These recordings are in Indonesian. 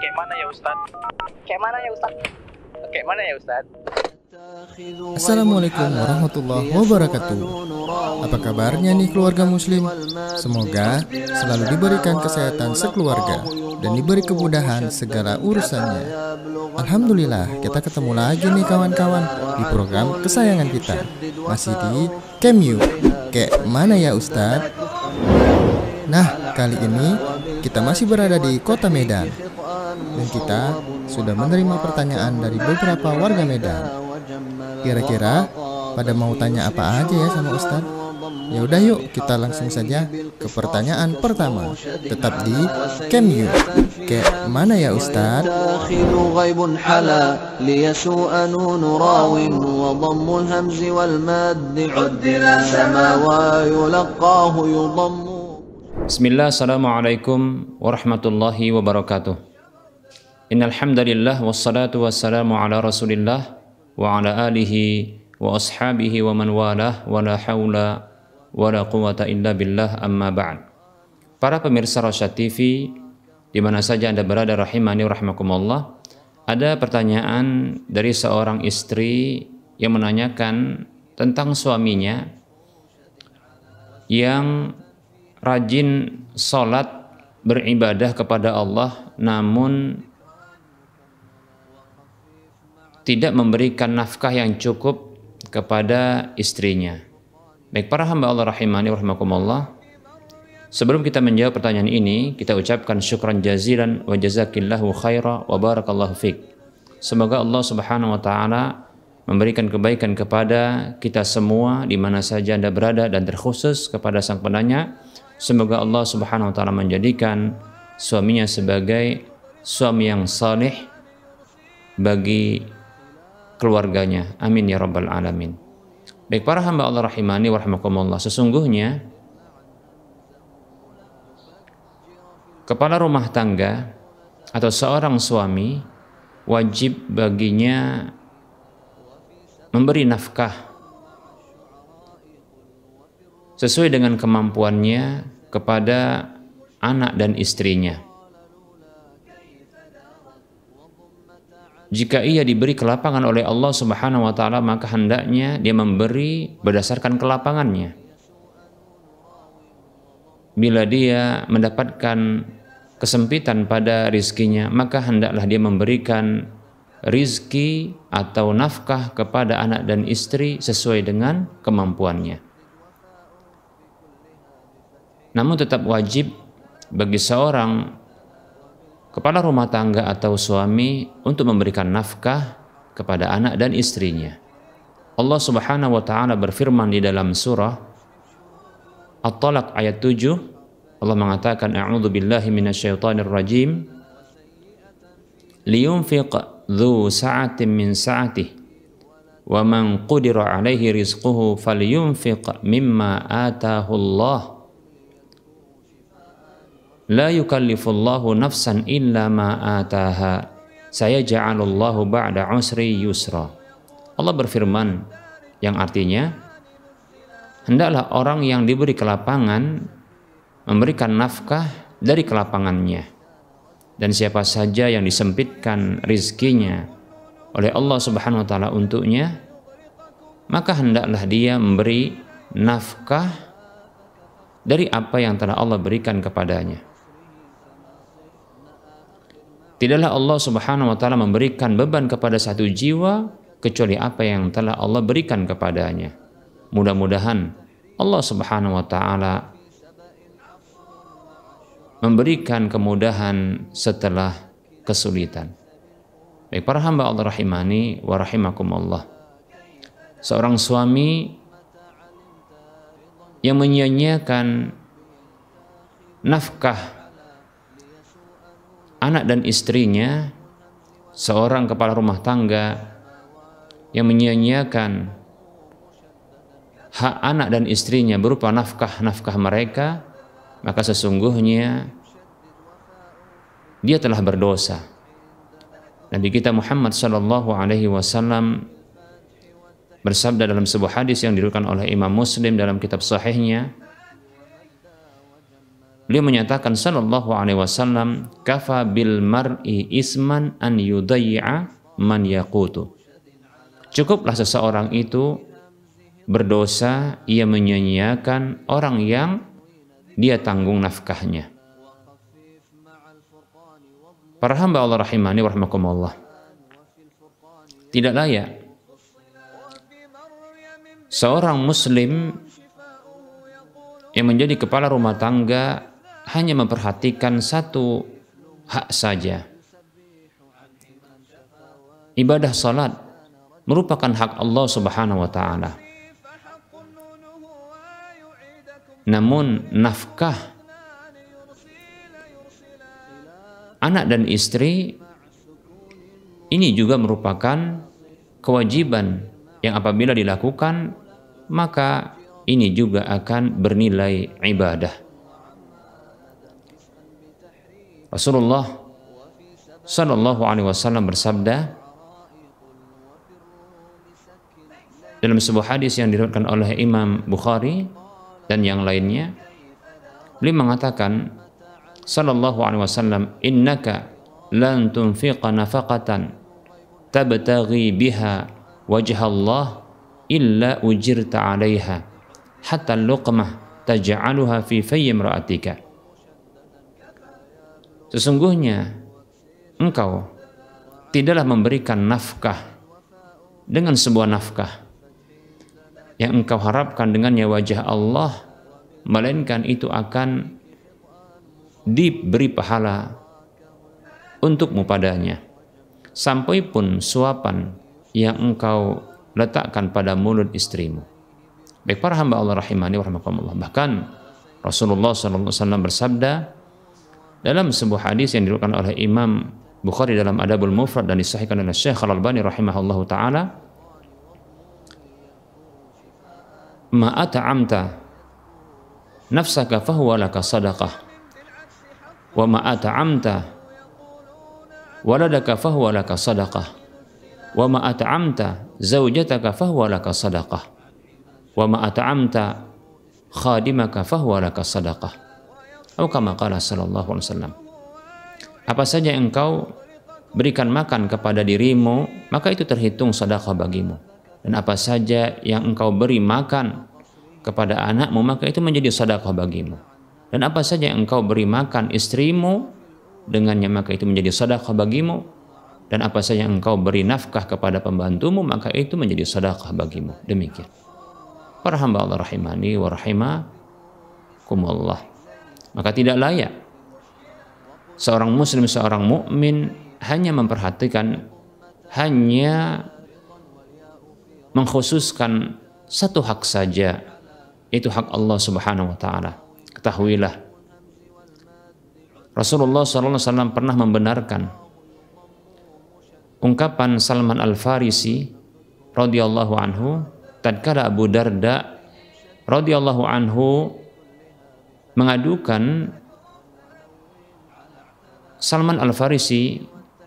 Kayak mana Ustaz? Kayak mana ya Ustaz? Kayak mana ya Ustaz? Kayak mana ya Ustaz? Assalamualaikum warahmatullahi wabarakatuh Apa kabarnya nih keluarga muslim? Semoga selalu diberikan kesehatan sekeluarga Dan diberi kemudahan segala urusannya Alhamdulillah kita ketemu lagi nih kawan-kawan Di program kesayangan kita Masih di Kemu Kayak mana ya Ustadz? Nah, kali ini kita masih berada di kota Medan dan kita sudah menerima pertanyaan dari beberapa warga Medan. Kira-kira pada mau tanya apa aja ya sama Ustaz? Ya udah yuk kita langsung saja ke pertanyaan pertama. Tetap di You Ke mana ya Ustad? Bismillah, Assalamualaikum warahmatullahi wabarakatuh. Innalhamdalillah wassalatu wassalamu ala rasulillah wa ala alihi wa ashabihi wa man walah wa la hawla wa la quwata illa billah amma ba'd. Para pemirsa Rosyad TV, di mana saja Anda berada rahimani wa rahmakumullah, ada pertanyaan dari seorang istri yang menanyakan tentang suaminya yang rajin sholat beribadah kepada Allah namun tidak memberikan nafkah yang cukup kepada istrinya. Baik para hamba Allah rahimani rahimakumullah. Sebelum kita menjawab pertanyaan ini, kita ucapkan syukran jazilan wa jazakillahu khaira wa barakallahu fik. Semoga Allah Subhanahu wa taala memberikan kebaikan kepada kita semua di mana saja Anda berada dan terkhusus kepada sang penanya Semoga Allah Subhanahu wa taala menjadikan suaminya sebagai suami yang saleh bagi keluarganya. Amin ya rabbal alamin. Baik para hamba Allah rahimani wa rahmakumullah. Sesungguhnya kepala rumah tangga atau seorang suami wajib baginya memberi nafkah sesuai dengan kemampuannya kepada anak dan istrinya. Jika ia diberi kelapangan oleh Allah Subhanahu wa taala maka hendaknya dia memberi berdasarkan kelapangannya. Bila dia mendapatkan kesempitan pada rizkinya, maka hendaklah dia memberikan rizki atau nafkah kepada anak dan istri sesuai dengan kemampuannya. Namun tetap wajib bagi seorang kepala rumah tangga atau suami untuk memberikan nafkah kepada anak dan istrinya. Allah Subhanahu wa taala berfirman di dalam surah At-Talaq ayat 7 Allah mengatakan a'udzu billahi minasyaitonir rajim liyunfiq dzu sa'atin min sa'atihi wa man qudira alaihi rizquhu falyunfiq mimma ataahu Allah La yukallifullahu nafsan illa ma ataha. Saya ja'alallahu ba'da usri yusra. Allah berfirman yang artinya hendaklah orang yang diberi kelapangan memberikan nafkah dari kelapangannya. Dan siapa saja yang disempitkan rizkinya oleh Allah Subhanahu wa taala untuknya, maka hendaklah dia memberi nafkah dari apa yang telah Allah berikan kepadanya. Tidaklah Allah Subhanahu wa taala memberikan beban kepada satu jiwa kecuali apa yang telah Allah berikan kepadanya. Mudah-mudahan Allah Subhanahu wa taala memberikan kemudahan setelah kesulitan. Baik para hamba Allah rahimani wa rahimakumullah. Seorang suami yang menyanyikan nafkah anak dan istrinya, seorang kepala rumah tangga yang menyia-nyiakan hak anak dan istrinya berupa nafkah-nafkah mereka, maka sesungguhnya dia telah berdosa. Nabi kita Muhammad Shallallahu Alaihi Wasallam bersabda dalam sebuah hadis yang diriwayatkan oleh Imam Muslim dalam kitab sahihnya, beliau menyatakan sallallahu alaihi wasallam kafa bil mar'i isman an yudayya man yaqutu cukuplah seseorang itu berdosa ia menyanyiakan orang yang dia tanggung nafkahnya para hamba Allah rahimani wa rahmakumullah tidak layak seorang muslim yang menjadi kepala rumah tangga hanya memperhatikan satu hak saja. Ibadah salat merupakan hak Allah Subhanahu wa taala. Namun nafkah anak dan istri ini juga merupakan kewajiban yang apabila dilakukan maka ini juga akan bernilai ibadah. Rasulullah Shallallahu Alaihi Wasallam bersabda dalam sebuah hadis yang diriwayatkan oleh Imam Bukhari dan yang lainnya beliau mengatakan Shallallahu Alaihi Wasallam innaka lan tunfiqa nafaqatan tabtaghi biha wajah Allah illa ujirta alaiha hatta luqmah taj'aluha fi fayyi imra'atika Sesungguhnya engkau tidaklah memberikan nafkah dengan sebuah nafkah yang engkau harapkan dengannya wajah Allah melainkan itu akan diberi pahala untukmu padanya sampai pun suapan yang engkau letakkan pada mulut istrimu baik para hamba Allah rahimani wa bahkan Rasulullah alaihi wasallam bersabda dalam sebuah hadis yang diriwayatkan oleh Imam Bukhari dalam Adabul Mufrad dan disahihkan oleh Syekh Al-Albani rahimahullahu taala Ma at'amta nafsaka fahuwa laka sadaqah wa ma at'amta waladaka fahuwa laka sadaqah wa ma at'amta zaujataka fahuwa laka sadaqah wa ma at'amta khadimaka fahuwa laka sadaqah atau kama kala sallallahu alaihi wasallam. Apa saja yang engkau berikan makan kepada dirimu, maka itu terhitung sedekah bagimu. Dan apa saja yang engkau beri makan kepada anakmu, maka itu menjadi sedekah bagimu. Dan apa saja yang engkau beri makan istrimu, dengannya maka itu menjadi sedekah bagimu. Dan apa saja yang engkau beri nafkah kepada pembantumu, maka itu menjadi sedekah bagimu. Demikian. Para hamba Allah rahimani wa rahimakumullah maka tidak layak seorang muslim seorang mukmin hanya memperhatikan hanya mengkhususkan satu hak saja itu hak Allah Subhanahu wa taala ketahuilah Rasulullah SAW pernah membenarkan ungkapan Salman Al Farisi radhiyallahu anhu tatkala Abu Darda radhiyallahu anhu mengadukan Salman Al Farisi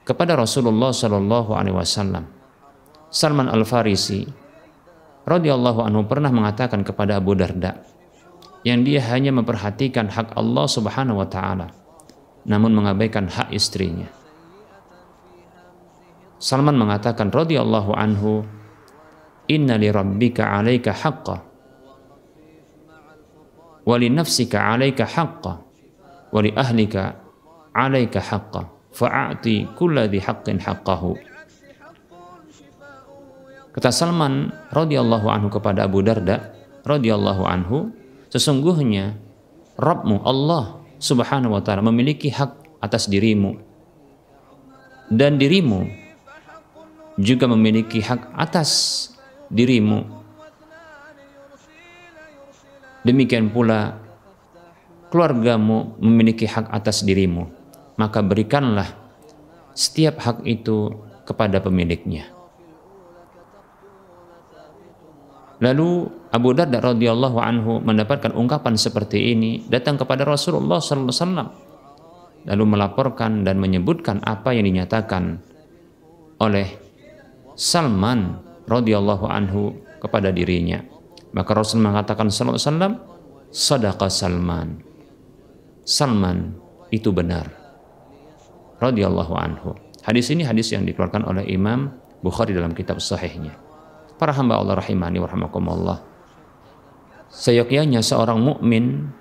kepada Rasulullah Shallallahu Alaihi Wasallam. Salman Al Farisi radhiyallahu anhu pernah mengatakan kepada Abu Darda yang dia hanya memperhatikan hak Allah Subhanahu wa taala namun mengabaikan hak istrinya. Salman mengatakan radhiyallahu anhu inna li rabbika 'alaika haqqan wali nafsika 'alaika haqqan wa ahlika 'alaika fa'ati haqqin haqqahu Kata Salman radhiyallahu anhu kepada Abu Darda radhiyallahu anhu sesungguhnya Rabbmu Allah subhanahu wa ta'ala memiliki hak atas dirimu dan dirimu juga memiliki hak atas dirimu demikian pula keluargamu memiliki hak atas dirimu maka berikanlah setiap hak itu kepada pemiliknya Lalu Abu Darda radhiyallahu anhu mendapatkan ungkapan seperti ini datang kepada Rasulullah sallallahu alaihi wasallam lalu melaporkan dan menyebutkan apa yang dinyatakan oleh Salman radhiyallahu anhu kepada dirinya. Maka Rasul mengatakan Salam Salam, wasallam, "Sadaqa Salman." Salman itu benar. Radiyallahu anhu. Hadis ini hadis yang dikeluarkan oleh Imam Bukhari dalam kitab sahihnya. Para hamba Allah rahimani wa rahmakumullah. Seyogyanya seorang mukmin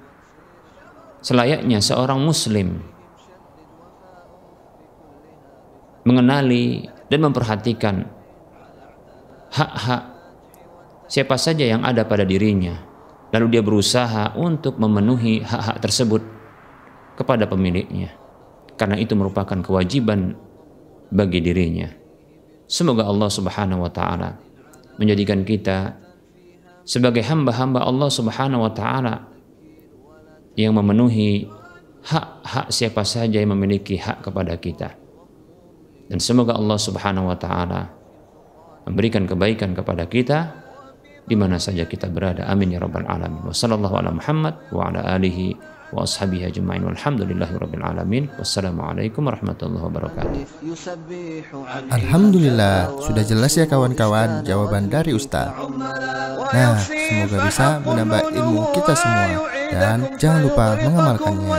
selayaknya seorang muslim mengenali dan memperhatikan hak-hak siapa saja yang ada pada dirinya. Lalu dia berusaha untuk memenuhi hak-hak tersebut kepada pemiliknya. Karena itu merupakan kewajiban bagi dirinya. Semoga Allah Subhanahu wa taala menjadikan kita sebagai hamba-hamba Allah Subhanahu wa taala yang memenuhi hak-hak siapa saja yang memiliki hak kepada kita. Dan semoga Allah Subhanahu wa taala memberikan kebaikan kepada kita di mana saja kita berada. Amin ya rabbal alamin. Wassallallahu ala Muhammad Wassalamualaikum warahmatullahi wabarakatuh. Alhamdulillah, sudah jelas ya kawan-kawan jawaban dari Ustaz. Nah, semoga bisa menambah ilmu kita semua dan jangan lupa mengamalkannya.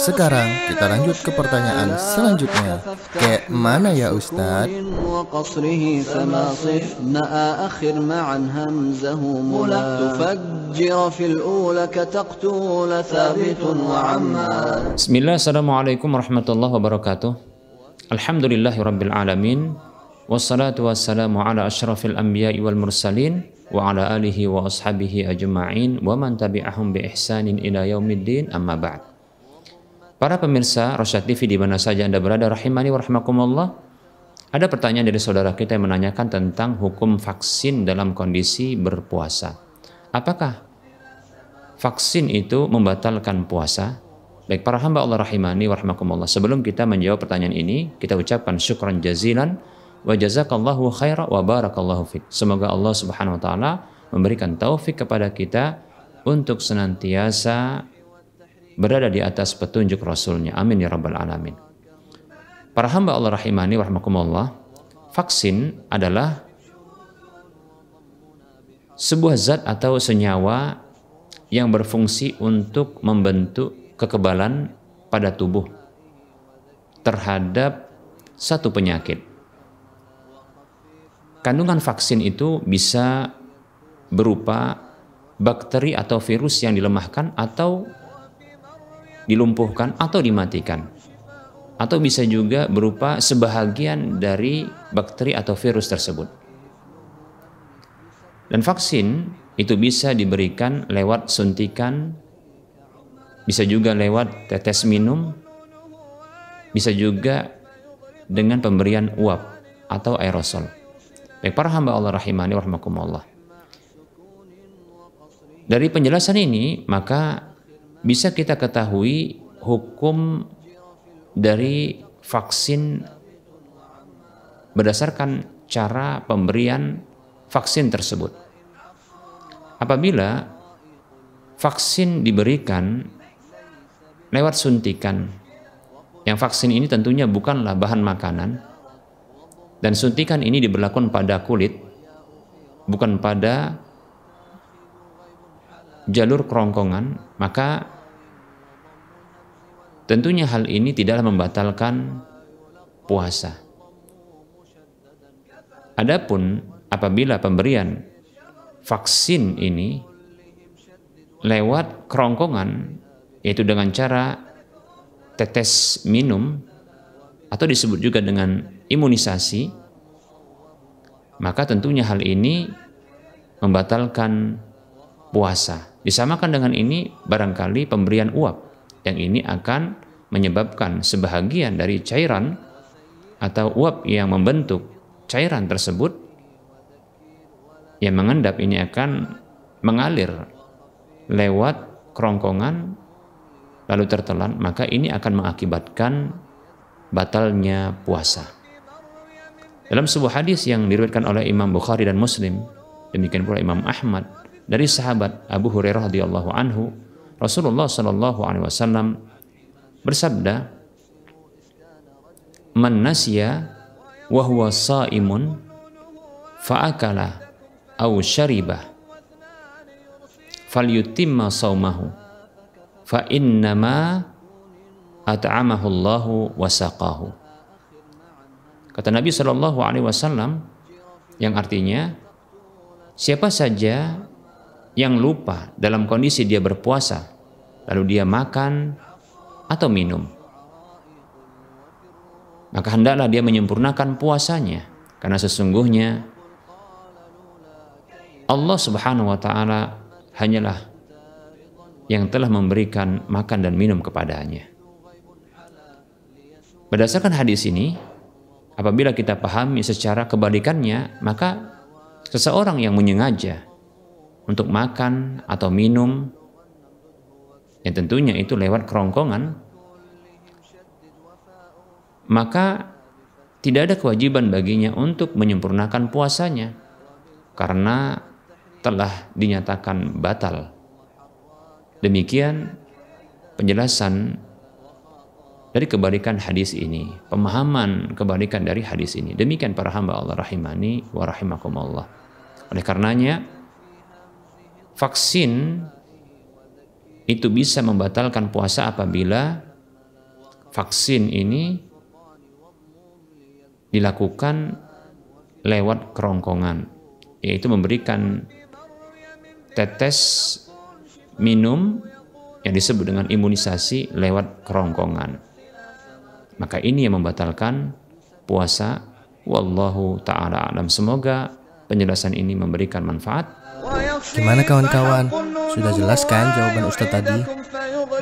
Sekarang kita lanjut ke pertanyaan selanjutnya. Kayak mana ya Ustadz? Bismillah, Assalamualaikum warahmatullahi wabarakatuh. Alhamdulillahi Rabbil Alamin. Wassalatu wassalamu ala ashrafil anbiya wal mursalin wa ala alihi wa ashabihi ajma'in wa man tabi'ahum bi ihsanin ila yaumiddin amma ba'd. Para pemirsa Rosyad TV di mana saja Anda berada rahimani wa Ada pertanyaan dari saudara kita yang menanyakan tentang hukum vaksin dalam kondisi berpuasa. Apakah vaksin itu membatalkan puasa? Baik para hamba Allah rahimani wa Sebelum kita menjawab pertanyaan ini, kita ucapkan syukran jazilan wa jazakallahu khaira wa barakallahu fik. Semoga Allah Subhanahu wa taala memberikan taufik kepada kita untuk senantiasa berada di atas petunjuk Rasulnya. Amin ya rabbal alamin. Para hamba Allah rahimani wa rahmakumullah, vaksin adalah sebuah zat atau senyawa yang berfungsi untuk membentuk kekebalan pada tubuh terhadap satu penyakit. Kandungan vaksin itu bisa berupa bakteri atau virus yang dilemahkan atau dilumpuhkan atau dimatikan. Atau bisa juga berupa sebahagian dari bakteri atau virus tersebut. Dan vaksin itu bisa diberikan lewat suntikan, bisa juga lewat tetes minum, bisa juga dengan pemberian uap atau aerosol. Baik para hamba Allah rahimani warahmatullahi Dari penjelasan ini, maka bisa kita ketahui hukum dari vaksin berdasarkan cara pemberian vaksin tersebut. Apabila vaksin diberikan lewat suntikan, yang vaksin ini tentunya bukanlah bahan makanan, dan suntikan ini diberlakukan pada kulit, bukan pada jalur kerongkongan maka tentunya hal ini tidaklah membatalkan puasa. Adapun apabila pemberian vaksin ini lewat kerongkongan yaitu dengan cara tetes minum atau disebut juga dengan imunisasi maka tentunya hal ini membatalkan puasa Disamakan dengan ini barangkali pemberian uap yang ini akan menyebabkan sebahagian dari cairan atau uap yang membentuk cairan tersebut yang mengendap ini akan mengalir lewat kerongkongan lalu tertelan maka ini akan mengakibatkan batalnya puasa. Dalam sebuah hadis yang diriwayatkan oleh Imam Bukhari dan Muslim, demikian pula Imam Ahmad dari sahabat Abu Hurairah radhiyallahu anhu, Rasulullah shallallahu alaihi wasallam bersabda, "Man nasiya wa huwa shaimun fa'akala aw syariba falyutimma saumahu fa innama at'amahu Allahu wa saqahu." Kata Nabi Shallallahu alaihi wasallam yang artinya siapa saja yang lupa dalam kondisi dia berpuasa, lalu dia makan atau minum. Maka hendaklah dia menyempurnakan puasanya, karena sesungguhnya Allah Subhanahu wa Ta'ala hanyalah yang telah memberikan makan dan minum kepadanya. Berdasarkan hadis ini, apabila kita pahami secara kebalikannya, maka seseorang yang menyengaja untuk makan atau minum yang tentunya itu lewat kerongkongan maka tidak ada kewajiban baginya untuk menyempurnakan puasanya karena telah dinyatakan batal demikian penjelasan dari kebalikan hadis ini, pemahaman kebalikan dari hadis ini. Demikian para hamba Allah rahimani wa rahimakumullah. Oleh karenanya, vaksin itu bisa membatalkan puasa apabila vaksin ini dilakukan lewat kerongkongan, yaitu memberikan tetes minum yang disebut dengan imunisasi lewat kerongkongan. Maka ini yang membatalkan puasa. Wallahu taala alam. Semoga penjelasan ini memberikan manfaat Gimana kawan-kawan? Sudah jelas kan jawaban Ustadz tadi?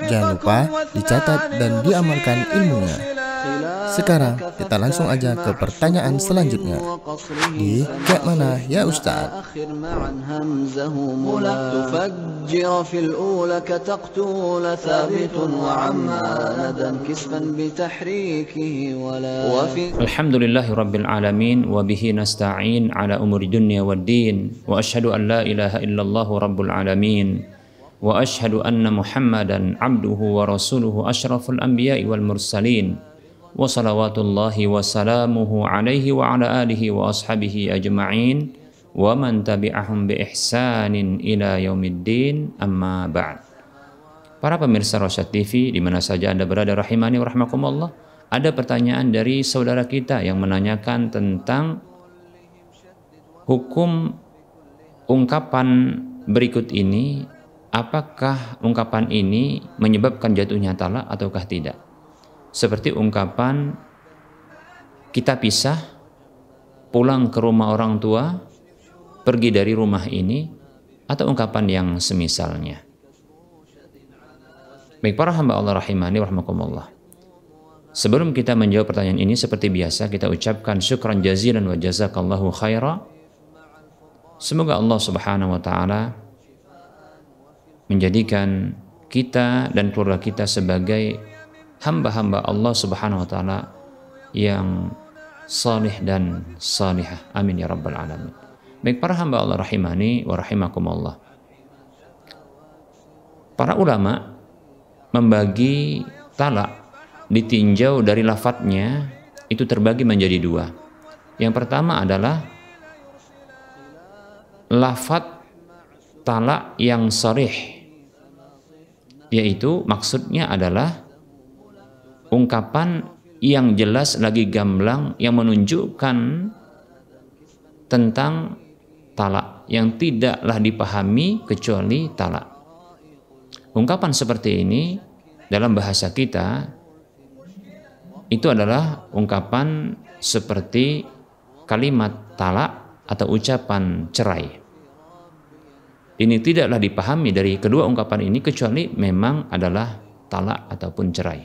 Jangan lupa dicatat dan diamalkan ilmunya. Sekarang kita langsung aja ke pertanyaan selanjutnya. Di gak mana ya Ustaz? Alhamdulillahi Rabbil Alamin Wabihi nasta'in ala umuri dunia wa din Wa ashadu an la ilaha illallahu Rabbul Alamin واشهد ان محمدا عبده ورسوله اشرف الانبياء والمرسلين وصلوات الله وسلامه عليه alaihi wa ala alihi wa ashabihi ajma'in wa man tabi'ahum bi ihsanin ila yaumiddin amma ba'd. Para pemirsa Rosyad TV di mana saja Anda berada rahimani wa Ada pertanyaan dari saudara kita yang menanyakan tentang hukum ungkapan berikut ini apakah ungkapan ini menyebabkan jatuhnya talak ataukah tidak? seperti ungkapan kita pisah, pulang ke rumah orang tua, pergi dari rumah ini, atau ungkapan yang semisalnya. Baik para hamba Allah rahimani warahmatullah. Sebelum kita menjawab pertanyaan ini seperti biasa kita ucapkan syukran jazilan wa jazakallahu khaira. Semoga Allah Subhanahu wa taala menjadikan kita dan keluarga kita sebagai hamba-hamba Allah Subhanahu wa taala yang salih dan salihah. Amin ya rabbal alamin. Baik para hamba Allah rahimani wa rahimakumullah. Para ulama membagi talak ditinjau dari lafadznya itu terbagi menjadi dua. Yang pertama adalah lafadz talak yang sarih yaitu maksudnya adalah ungkapan yang jelas lagi gamblang yang menunjukkan tentang talak yang tidaklah dipahami kecuali talak. Ungkapan seperti ini dalam bahasa kita itu adalah ungkapan seperti kalimat talak atau ucapan cerai. Ini tidaklah dipahami dari kedua ungkapan ini kecuali memang adalah talak ataupun cerai.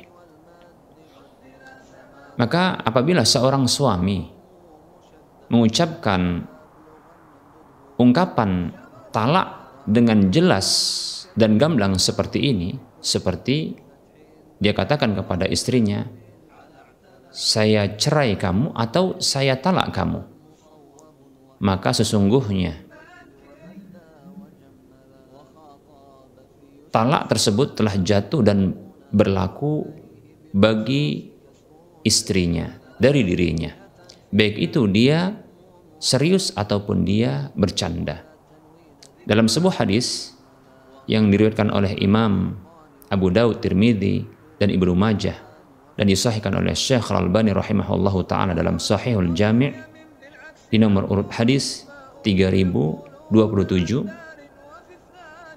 Maka apabila seorang suami mengucapkan ungkapan talak dengan jelas dan gamblang seperti ini, seperti dia katakan kepada istrinya, saya cerai kamu atau saya talak kamu. Maka sesungguhnya talak tersebut telah jatuh dan berlaku bagi istrinya, dari dirinya. Baik itu dia serius ataupun dia bercanda. Dalam sebuah hadis yang diriwayatkan oleh Imam Abu Daud, Tirmidzi dan Ibnu Majah dan disahihkan oleh Syekh Al-Albani rahimahullahu taala dalam Sahihul Jami' di nomor urut hadis 3027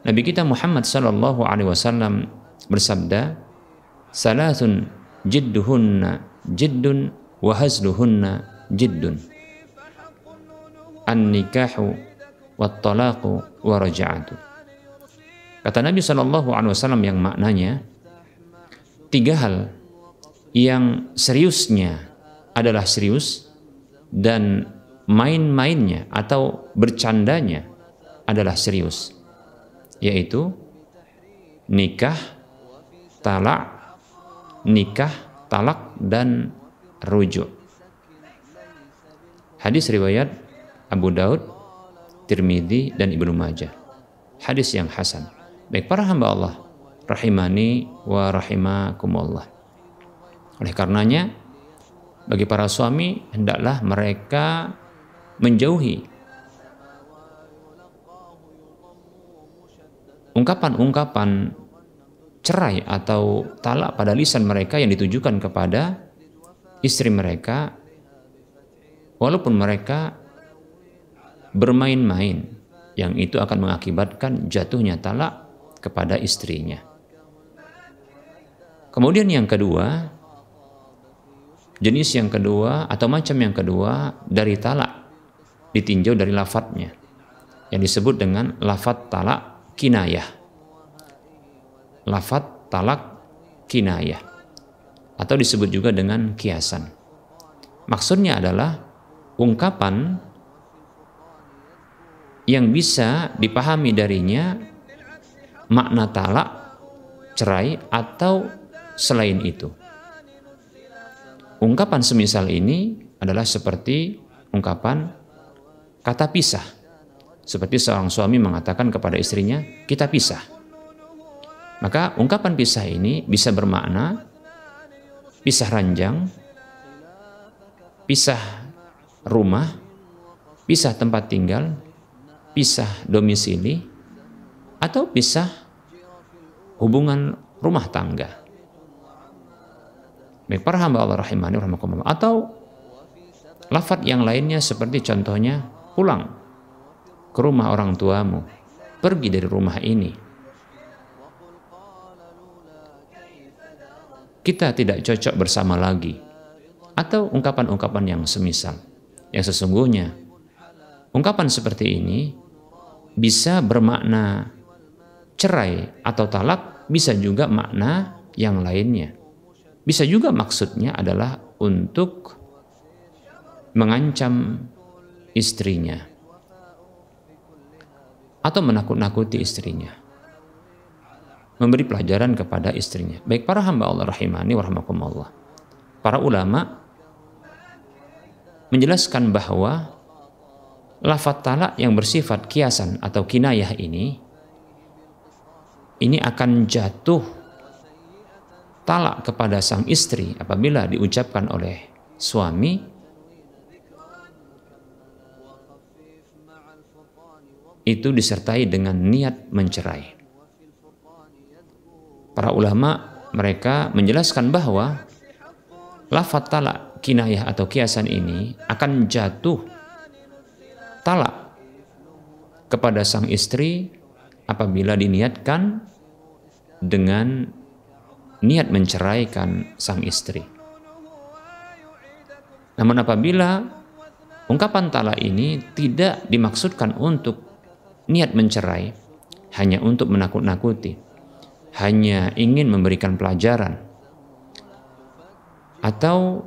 Nabi kita Muhammad sallallahu alaihi wasallam bersabda salasun jidduhunna jiddun wa hazluhunna jiddun an-nikahu talaqu wa raja'atu kata Nabi saw yang maknanya tiga hal yang seriusnya adalah serius dan main-mainnya atau bercandanya adalah serius yaitu nikah talak nikah talak dan rujuk. Hadis riwayat Abu Daud, Tirmidzi dan Ibnu Majah. Hadis yang hasan. Baik para hamba Allah rahimani wa rahimakumullah. Oleh karenanya bagi para suami hendaklah mereka menjauhi ungkapan-ungkapan cerai atau talak pada lisan mereka yang ditujukan kepada istri mereka walaupun mereka bermain-main yang itu akan mengakibatkan jatuhnya talak kepada istrinya. Kemudian yang kedua, jenis yang kedua atau macam yang kedua dari talak ditinjau dari lafadznya yang disebut dengan lafadz talak kinayah lafat talak kinayah atau disebut juga dengan kiasan. Maksudnya adalah ungkapan yang bisa dipahami darinya makna talak, cerai atau selain itu. Ungkapan semisal ini adalah seperti ungkapan kata pisah. Seperti seorang suami mengatakan kepada istrinya, "Kita pisah." Maka ungkapan pisah ini bisa bermakna pisah ranjang, pisah rumah, pisah tempat tinggal, pisah domisili, atau pisah hubungan rumah tangga. Baik para hamba Allah rahimani atau lafat yang lainnya seperti contohnya pulang ke rumah orang tuamu, pergi dari rumah ini, kita tidak cocok bersama lagi atau ungkapan-ungkapan yang semisal. Yang sesungguhnya ungkapan seperti ini bisa bermakna cerai atau talak, bisa juga makna yang lainnya. Bisa juga maksudnya adalah untuk mengancam istrinya atau menakut-nakuti istrinya memberi pelajaran kepada istrinya. Baik para hamba Allah rahimani warahmatullah. Para ulama menjelaskan bahwa lafat talak yang bersifat kiasan atau kinayah ini ini akan jatuh talak kepada sang istri apabila diucapkan oleh suami itu disertai dengan niat mencerai para ulama mereka menjelaskan bahwa lafat talak kinayah atau kiasan ini akan jatuh talak kepada sang istri apabila diniatkan dengan niat menceraikan sang istri. Namun apabila ungkapan talak ini tidak dimaksudkan untuk niat mencerai, hanya untuk menakut-nakuti, hanya ingin memberikan pelajaran atau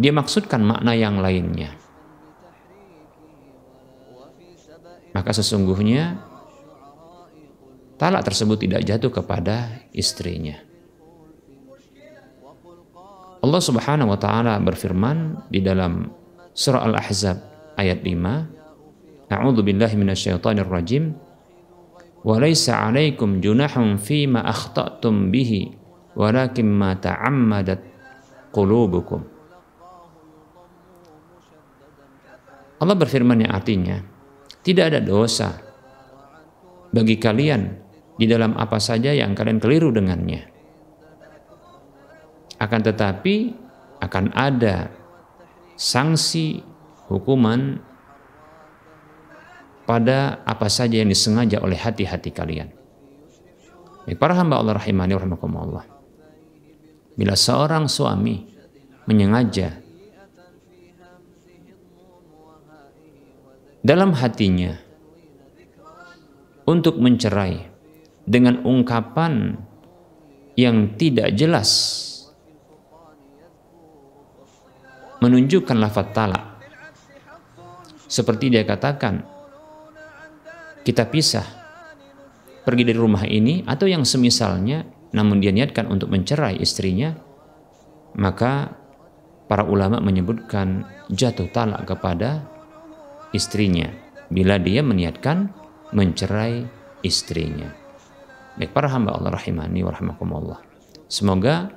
dia maksudkan makna yang lainnya. Maka sesungguhnya talak tersebut tidak jatuh kepada istrinya. Allah Subhanahu wa taala berfirman di dalam surah Al-Ahzab ayat 5, A'udzu billahi minasyaitonir rajim. وليس عليكم جناح فيما أخطأتم به ولكن ما تعمدت قلوبكم Allah berfirman yang artinya tidak ada dosa bagi kalian di dalam apa saja yang kalian keliru dengannya akan tetapi akan ada sanksi hukuman pada apa saja yang disengaja oleh hati-hati kalian. Baik, para hamba Allah rahimani rahimakumullah. Bila seorang suami menyengaja dalam hatinya untuk mencerai dengan ungkapan yang tidak jelas menunjukkan lafaz talak seperti dia katakan kita pisah pergi dari rumah ini atau yang semisalnya namun dia niatkan untuk mencerai istrinya maka para ulama menyebutkan jatuh talak kepada istrinya bila dia meniatkan mencerai istrinya baik para hamba Allah rahimani wa semoga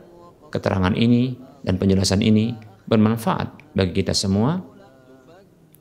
keterangan ini dan penjelasan ini bermanfaat bagi kita semua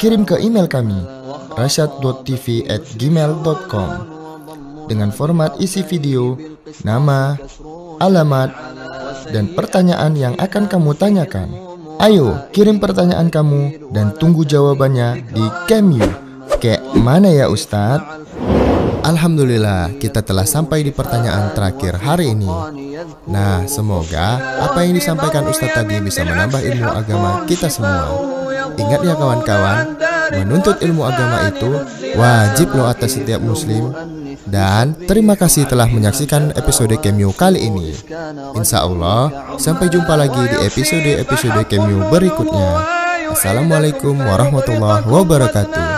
Kirim ke email kami gmail.com dengan format isi video, nama, alamat, dan pertanyaan yang akan kamu tanyakan. Ayo, kirim pertanyaan kamu dan tunggu jawabannya di Kemu. Kayak mana ya Ustadz? Alhamdulillah, kita telah sampai di pertanyaan terakhir hari ini. Nah, semoga apa yang disampaikan Ustadz tadi bisa menambah ilmu agama kita semua. Ingat ya kawan-kawan, menuntut ilmu agama itu wajib loh atas setiap muslim. Dan terima kasih telah menyaksikan episode Kemio kali ini. Insya Allah, sampai jumpa lagi di episode-episode Kemio berikutnya. Assalamualaikum warahmatullahi wabarakatuh.